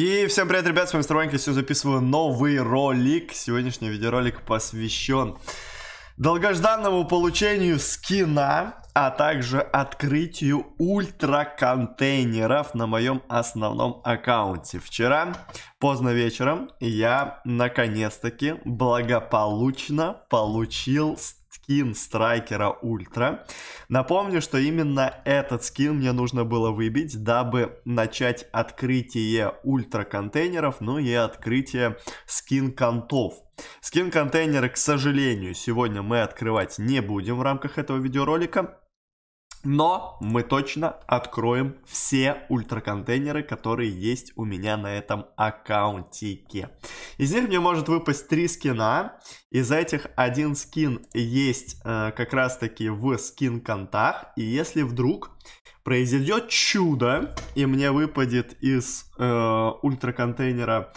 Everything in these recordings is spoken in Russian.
И всем привет, ребят, с вами Стронька, Сегодня записываю новый ролик. Сегодняшний видеоролик посвящен долгожданному получению скина а также открытию ультра-контейнеров на моем основном аккаунте. Вчера поздно вечером я наконец-таки благополучно получил скин Страйкера Ультра. Напомню, что именно этот скин мне нужно было выбить, дабы начать открытие ультра контейнеров, ну и открытие скин контов. Скин контейнеры, к сожалению, сегодня мы открывать не будем в рамках этого видеоролика, но мы точно откроем все ультраконтейнеры, которые есть у меня на этом аккаунтике. Из них мне может выпасть три скина. Из этих один скин есть э, как раз-таки в скин-контах. И если вдруг произойдет чудо, и мне выпадет из э, ультраконтейнера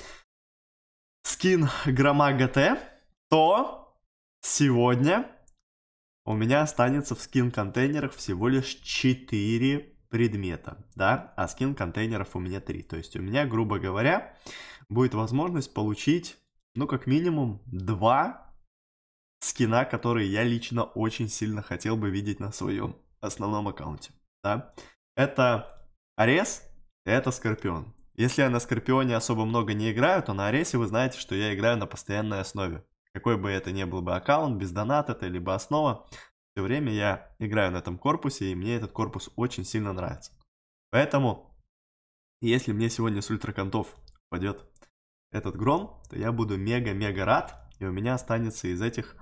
скин Грома ГТ, то сегодня у меня останется в скин контейнерах всего лишь 4 предмета, да, а скин контейнеров у меня 3. То есть у меня, грубо говоря, будет возможность получить, ну, как минимум 2 скина, которые я лично очень сильно хотел бы видеть на своем основном аккаунте, да. Это Арес, это Скорпион. Если я на Скорпионе особо много не играю, то на Аресе вы знаете, что я играю на постоянной основе какой бы это ни был бы аккаунт, без доната это либо основа, все время я играю на этом корпусе, и мне этот корпус очень сильно нравится. Поэтому, если мне сегодня с ультраконтов упадет этот гром, то я буду мега-мега рад, и у меня останется из этих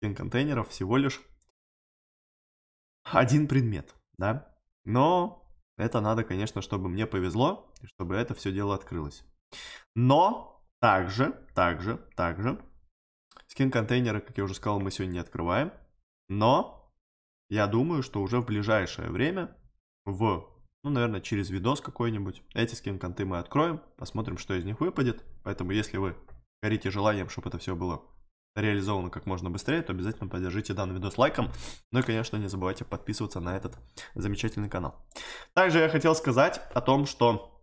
контейнеров всего лишь один предмет, да. Но это надо, конечно, чтобы мне повезло, и чтобы это все дело открылось. Но также, также, также skin контейнера, как я уже сказал, мы сегодня не открываем. Но я думаю, что уже в ближайшее время, в, ну, наверное, через видос какой-нибудь, эти скин-конты мы откроем, посмотрим, что из них выпадет. Поэтому, если вы горите желанием, чтобы это все было реализовано как можно быстрее, то обязательно поддержите данный видос лайком. Ну и, конечно, не забывайте подписываться на этот замечательный канал. Также я хотел сказать о том, что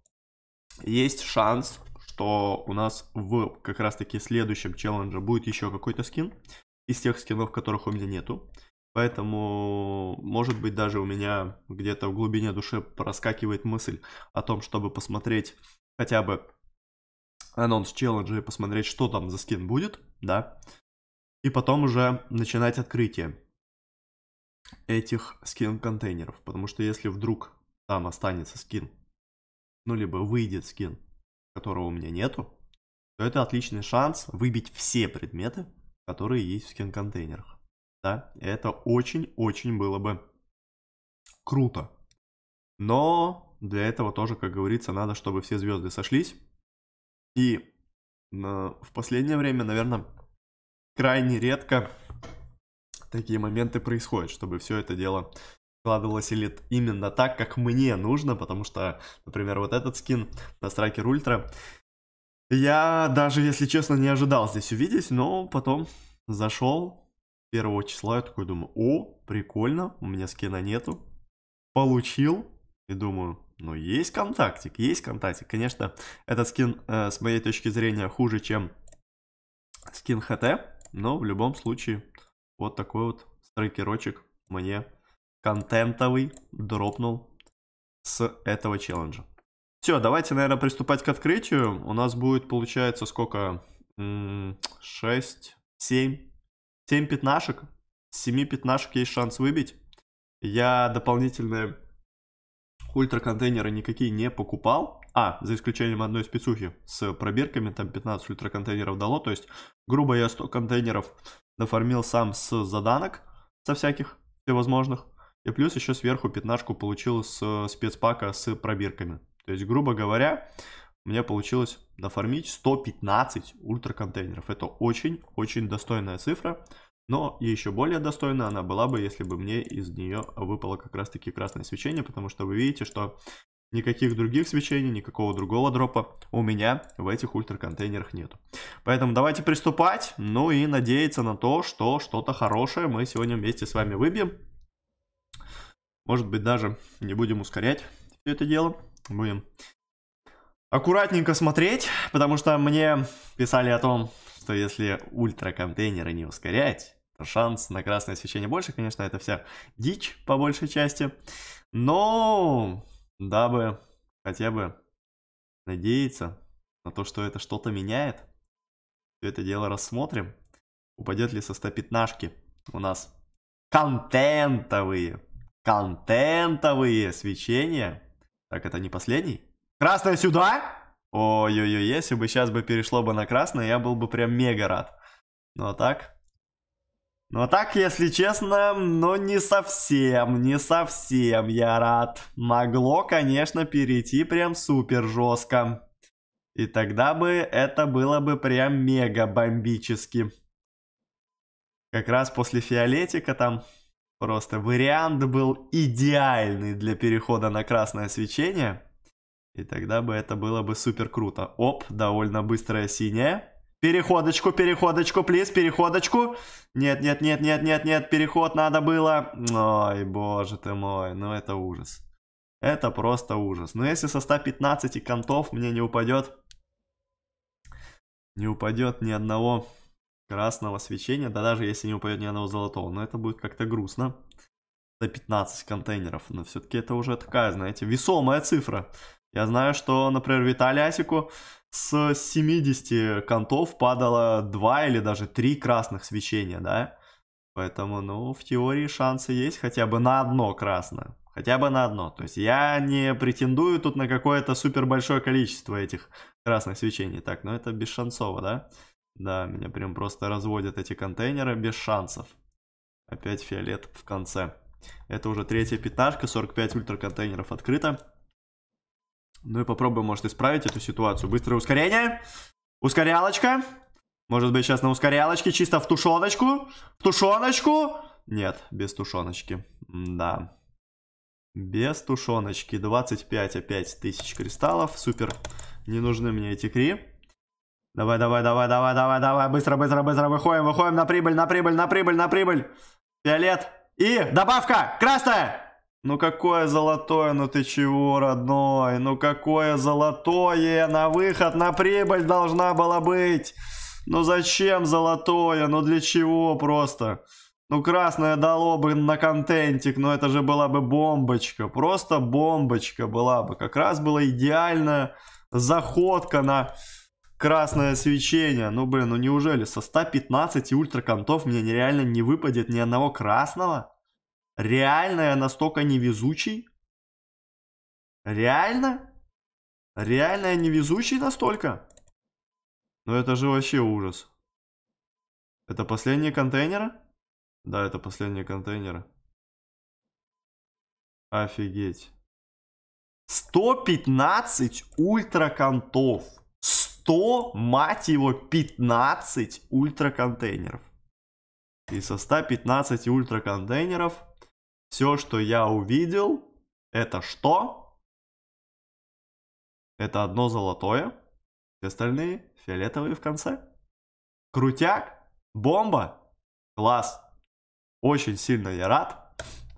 есть шанс что у нас в как раз-таки следующем челлендже будет еще какой-то скин из тех скинов, которых у меня нету. Поэтому, может быть, даже у меня где-то в глубине души проскакивает мысль о том, чтобы посмотреть хотя бы анонс челленджа и посмотреть, что там за скин будет, да. И потом уже начинать открытие этих скин-контейнеров. Потому что если вдруг там останется скин, ну, либо выйдет скин, которого у меня нету, то это отличный шанс выбить все предметы, которые есть в скин-контейнерах. Да, это очень-очень было бы круто. Но для этого тоже, как говорится, надо, чтобы все звезды сошлись. И в последнее время, наверное, крайне редко такие моменты происходят, чтобы все это дело складывалось или именно так, как мне нужно, потому что, например, вот этот скин на Страйкер Ультра, я даже, если честно, не ожидал здесь увидеть, но потом зашел 1 числа, я такой думаю, о, прикольно, у меня скина нету, получил, и думаю, ну есть контактик, есть контактик. Конечно, этот скин, э, с моей точки зрения, хуже, чем скин ХТ, но в любом случае, вот такой вот страйкерочек мне контентовый дропнул с этого челленджа. Все, давайте, наверное, приступать к открытию. У нас будет, получается, сколько? 6, 7, 7 пятнашек. С 7 пятнашек есть шанс выбить. Я дополнительные ультраконтейнеры никакие не покупал. А, за исключением одной спецухи с пробирками, там 15 ультраконтейнеров дало. То есть, грубо я 100 контейнеров доформил сам с заданок, со всяких всевозможных. И плюс еще сверху пятнашку получил с э, спецпака с пробирками. То есть, грубо говоря, у меня получилось нафармить 115 ультраконтейнеров. Это очень-очень достойная цифра. Но еще более достойна она была бы, если бы мне из нее выпало как раз-таки красное свечение, потому что вы видите, что никаких других свечений, никакого другого дропа у меня в этих ультраконтейнерах нету. Поэтому давайте приступать, ну и надеяться на то, что что-то хорошее мы сегодня вместе с вами выбьем. Может быть, даже не будем ускорять все это дело. Будем аккуратненько смотреть, потому что мне писали о том, что если ультра-контейнеры не ускорять, то шанс на красное свечение больше, конечно, это вся дичь по большей части. Но дабы хотя бы надеяться на то, что это что-то меняет, все это дело рассмотрим. Упадет ли со 115 у нас контентовые контентовые свечения. Так, это не последний? Красное сюда? Ой-ой-ой, если бы сейчас бы перешло бы на красное, я был бы прям мега рад. Ну а так? Ну а так, если честно, ну не совсем, не совсем я рад. Могло, конечно, перейти прям супер жестко. И тогда бы это было бы прям мега бомбически. Как раз после фиолетика там Просто вариант был идеальный для перехода на красное свечение. И тогда бы это было бы супер круто. Оп, довольно быстрая синяя. Переходочку, переходочку, плиз, переходочку. Нет, нет, нет, нет, нет, нет, переход надо было. Ой, боже ты мой, ну это ужас. Это просто ужас. Но ну если со 115 контов мне не упадет... Не упадет ни одного красного свечения, да даже если не упадет ни одного золотого, но это будет как-то грустно. За 15 контейнеров, но все-таки это уже такая, знаете, весомая цифра. Я знаю, что, например, Виталий Асику с 70 контов падало 2 или даже 3 красных свечения, да? Поэтому, ну, в теории шансы есть хотя бы на одно красное. Хотя бы на одно. То есть я не претендую тут на какое-то супер большое количество этих красных свечений. Так, ну это бесшансово, да? Да, меня прям просто разводят эти контейнеры без шансов. Опять фиолет в конце. Это уже третья пятнашка, 45 ультраконтейнеров открыто. Ну и попробуем, может, исправить эту ситуацию. Быстрое ускорение. Ускорялочка. Может быть, сейчас на ускорялочке, чисто в тушеночку. В тушеночку. Нет, без тушеночки. Да. Без тушеночки. 25 опять тысяч кристаллов. Супер. Не нужны мне эти кри. Давай, давай, давай, давай, давай, давай. Быстро, быстро, быстро. Выходим, выходим на прибыль, на прибыль, на прибыль, на прибыль. Фиолет. И добавка. Красная. Ну какое золотое, ну ты чего, родной? Ну какое золотое? На выход, на прибыль должна была быть. Ну зачем золотое? Ну для чего просто? Ну красное дало бы на контентик, но это же была бы бомбочка. Просто бомбочка была бы. Как раз была идеальная заходка на красное свечение. Ну, блин, ну неужели со 115 ультракантов мне нереально не выпадет ни одного красного? Реально я настолько невезучий? Реально? Реально я невезучий настолько? Ну это же вообще ужас. Это последние контейнеры? Да, это последние контейнеры. Офигеть. 115 ультракантов. 100, мать его, 15 ультраконтейнеров. И со 115 ультраконтейнеров все, что я увидел, это что? Это одно золотое, все остальные фиолетовые в конце. Крутяк, бомба, класс. Очень сильно я рад.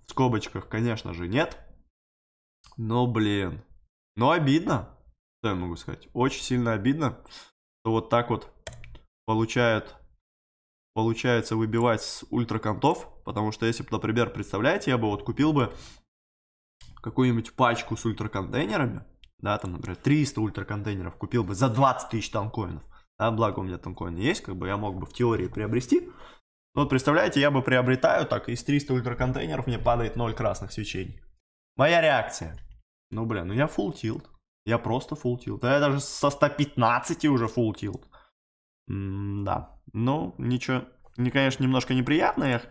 В скобочках, конечно же, нет. Но, блин, но ну, обидно. Что я могу сказать? Очень сильно обидно, что вот так вот получают, получается выбивать с ультраконтов, потому что если бы, например, представляете, я бы вот купил бы какую-нибудь пачку с ультраконтейнерами, да, там, например, 300 ультраконтейнеров купил бы за 20 тысяч танкоинов, да, благо у меня танкоины есть, как бы я мог бы в теории приобрести, но вот представляете, я бы приобретаю, так, из 300 ультраконтейнеров мне падает 0 красных свечений. Моя реакция. Ну, бля, ну я full tilt. Я просто full tilt. Да я даже со 115 уже full tilt. М да. Ну, ничего. Мне, конечно, немножко неприятно. Я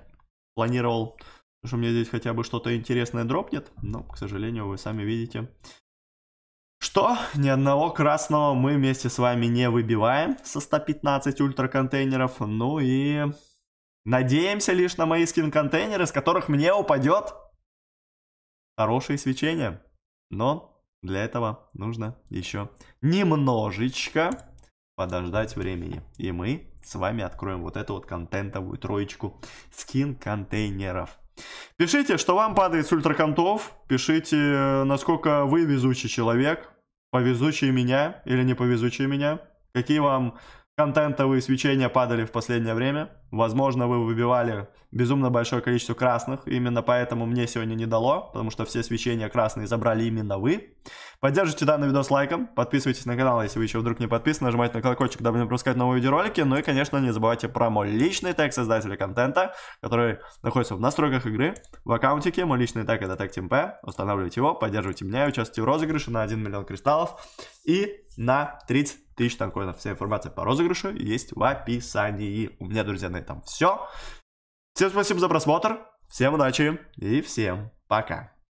планировал, что мне здесь хотя бы что-то интересное дропнет. Но, к сожалению, вы сами видите. Что? Ни одного красного мы вместе с вами не выбиваем со 115 ультраконтейнеров. Ну и надеемся лишь на мои скин-контейнеры, с которых мне упадет хорошее свечение. Но для этого нужно еще немножечко подождать времени. И мы с вами откроем вот эту вот контентовую троечку скин контейнеров. Пишите, что вам падает с ультраконтов. Пишите, насколько вы везучий человек. повезучий меня или не повезучий меня. Какие вам контентовые свечения падали в последнее время. Возможно, вы выбивали безумно большое количество красных, именно поэтому мне сегодня не дало, потому что все свечения красные забрали именно вы. Поддержите данный видос лайком, подписывайтесь на канал, если вы еще вдруг не подписаны, нажимайте на колокольчик, дабы не пропускать новые видеоролики, ну и, конечно, не забывайте про мой личный тег создателя контента, который находится в настройках игры, в аккаунтике, мой личный тег это тег TeamP, устанавливайте его, поддерживайте меня, участвуйте в розыгрыше на 1 миллион кристаллов и на 30 тысяч танкоинов. Вся информация по розыгрышу есть в описании. У меня, друзья, на этом все. Всем спасибо за просмотр, всем удачи и всем пока.